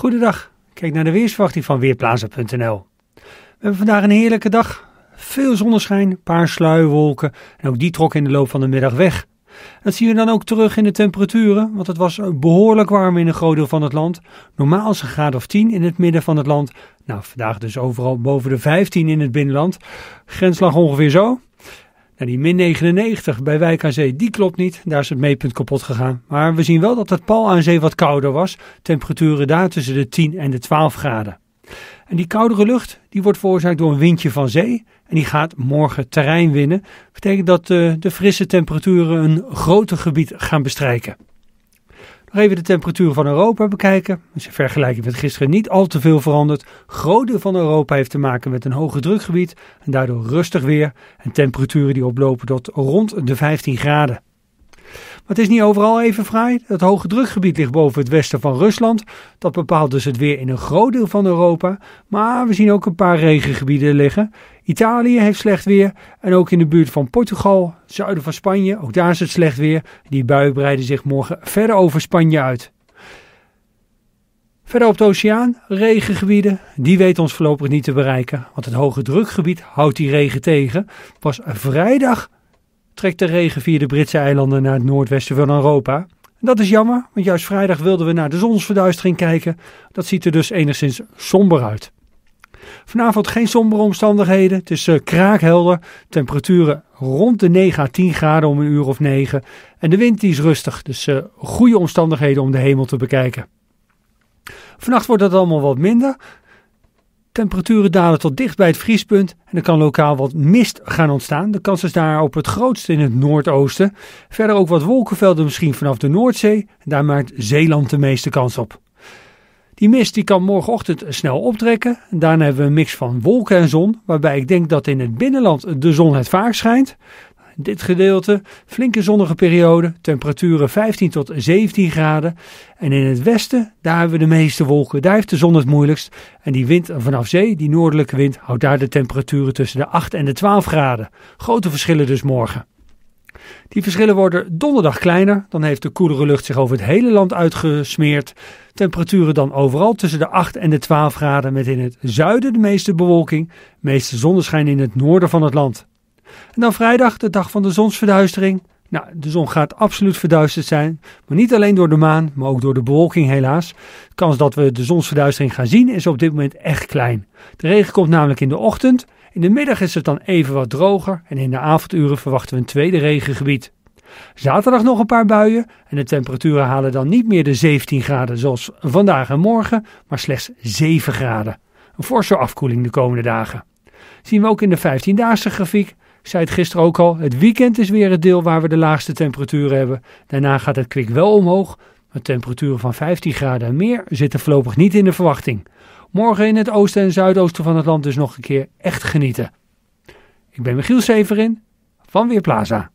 Goedendag, kijk naar de weersverwachting van Weerplaza.nl. We hebben vandaag een heerlijke dag. Veel zonneschijn, een paar sluiwolken en ook die trok in de loop van de middag weg. Dat zien we dan ook terug in de temperaturen, want het was behoorlijk warm in een groot deel van het land. Normaal is een graad of 10 in het midden van het land. Nou, vandaag dus overal boven de 15 in het binnenland. lag ongeveer zo. Nou, die min 99 bij Wijk aan Zee, die klopt niet. Daar is het meepunt kapot gegaan. Maar we zien wel dat het pal aan zee wat kouder was. Temperaturen daar tussen de 10 en de 12 graden. En die koudere lucht die wordt veroorzaakt door een windje van zee. En die gaat morgen terrein winnen. Dat betekent dat eh, de frisse temperaturen een groter gebied gaan bestrijken. Nog even de temperatuur van Europa bekijken. Dus in vergelijking met gisteren niet al te veel veranderd. Groot deel van Europa heeft te maken met een hoge drukgebied en daardoor rustig weer en temperaturen die oplopen tot rond de 15 graden het is niet overal even fraai. Het hoge drukgebied ligt boven het westen van Rusland. Dat bepaalt dus het weer in een groot deel van Europa. Maar we zien ook een paar regengebieden liggen. Italië heeft slecht weer. En ook in de buurt van Portugal, zuiden van Spanje, ook daar is het slecht weer. Die buien breiden zich morgen verder over Spanje uit. Verder op de oceaan, regengebieden, die weten ons voorlopig niet te bereiken. Want het hoge drukgebied houdt die regen tegen. Pas vrijdag trekt de regen via de Britse eilanden naar het noordwesten van Europa. Dat is jammer, want juist vrijdag wilden we naar de zonsverduistering kijken. Dat ziet er dus enigszins somber uit. Vanavond geen sombere omstandigheden. Het is eh, kraakhelder. Temperaturen rond de 9 à 10 graden om een uur of 9. En de wind die is rustig. Dus eh, goede omstandigheden om de hemel te bekijken. Vannacht wordt dat allemaal wat minder. Temperaturen dalen tot dicht bij het vriespunt en er kan lokaal wat mist gaan ontstaan. De kans is daar op het grootste in het noordoosten. Verder ook wat wolkenvelden misschien vanaf de Noordzee. Daar maakt Zeeland de meeste kans op. Die mist die kan morgenochtend snel optrekken. Daarna hebben we een mix van wolken en zon, waarbij ik denk dat in het binnenland de zon het vaak schijnt dit gedeelte flinke zonnige periode, temperaturen 15 tot 17 graden. En in het westen, daar hebben we de meeste wolken, daar heeft de zon het moeilijkst. En die wind vanaf zee, die noordelijke wind, houdt daar de temperaturen tussen de 8 en de 12 graden. Grote verschillen dus morgen. Die verschillen worden donderdag kleiner. Dan heeft de koelere lucht zich over het hele land uitgesmeerd. Temperaturen dan overal tussen de 8 en de 12 graden. Met in het zuiden de meeste bewolking. Meeste zonneschijn in het noorden van het land. En dan vrijdag, de dag van de zonsverduistering. Nou, de zon gaat absoluut verduisterd zijn, maar niet alleen door de maan, maar ook door de bewolking helaas. De kans dat we de zonsverduistering gaan zien is op dit moment echt klein. De regen komt namelijk in de ochtend, in de middag is het dan even wat droger en in de avonduren verwachten we een tweede regengebied. Zaterdag nog een paar buien en de temperaturen halen dan niet meer de 17 graden zoals vandaag en morgen, maar slechts 7 graden. Een forse afkoeling de komende dagen. Zien we ook in de 15-daagse grafiek zei het gisteren ook al, het weekend is weer het deel waar we de laagste temperaturen hebben. Daarna gaat het kwik wel omhoog, maar temperaturen van 15 graden en meer zitten voorlopig niet in de verwachting. Morgen in het oosten en zuidoosten van het land dus nog een keer echt genieten. Ik ben Michiel Severin van Weerplaza.